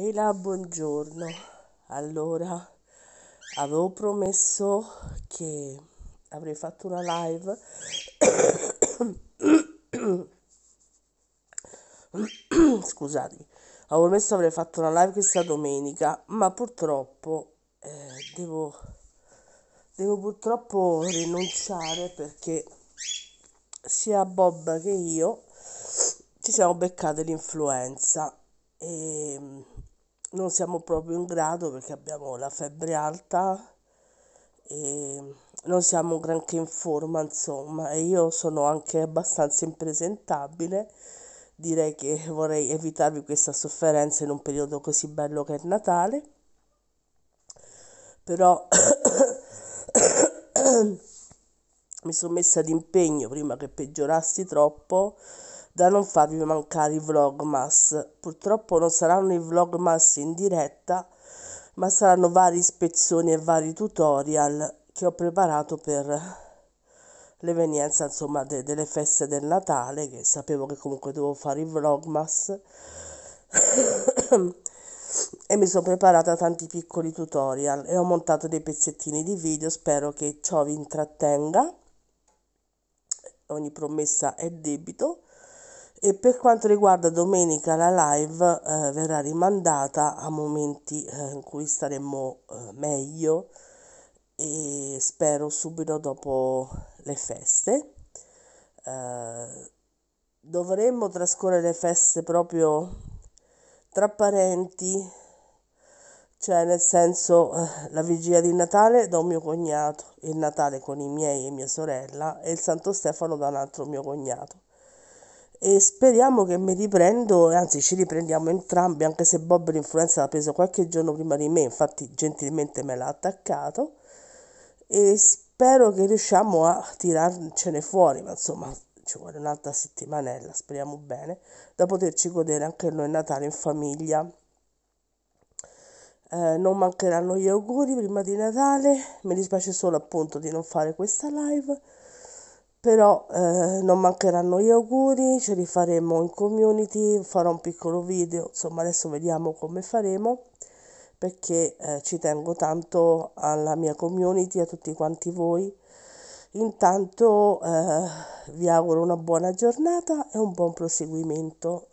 E la buongiorno. Allora, avevo promesso che avrei fatto una live scusatemi avevo promesso avrei fatto una live questa domenica ma purtroppo eh, devo devo purtroppo rinunciare perché sia Bob che io ci siamo beccate l'influenza e ehm, non siamo proprio in grado perché abbiamo la febbre alta e non siamo granché in forma, insomma, e io sono anche abbastanza impresentabile. Direi che vorrei evitarvi questa sofferenza in un periodo così bello che è Natale. Però mi sono messa d'impegno prima che peggiorassi troppo da non farvi mancare i vlogmas. Purtroppo non saranno i vlogmas in diretta, ma saranno vari spezzoni e vari tutorial che ho preparato per l'evenienza insomma de delle feste del Natale che sapevo che comunque dovevo fare i vlogmas e mi sono preparata tanti piccoli tutorial e ho montato dei pezzettini di video spero che ciò vi intrattenga ogni promessa è debito e per quanto riguarda domenica la live eh, verrà rimandata a momenti eh, in cui staremo eh, meglio e spero subito dopo le feste eh, dovremmo trascorrere le feste proprio tra parenti cioè nel senso eh, la vigilia di Natale da un mio cognato il Natale con i miei e mia sorella e il Santo Stefano da un altro mio cognato e speriamo che mi riprendo, anzi ci riprendiamo entrambi, anche se Bob l'influenza l'ha preso qualche giorno prima di me, infatti gentilmente me l'ha attaccato e spero che riusciamo a tirarcene fuori, ma insomma ci vuole un'altra settimanella, speriamo bene, da poterci godere anche noi Natale in famiglia. Eh, non mancheranno gli auguri prima di Natale, mi dispiace solo appunto di non fare questa live però eh, non mancheranno gli auguri, ce li faremo in community, farò un piccolo video, insomma adesso vediamo come faremo perché eh, ci tengo tanto alla mia community, a tutti quanti voi. Intanto eh, vi auguro una buona giornata e un buon proseguimento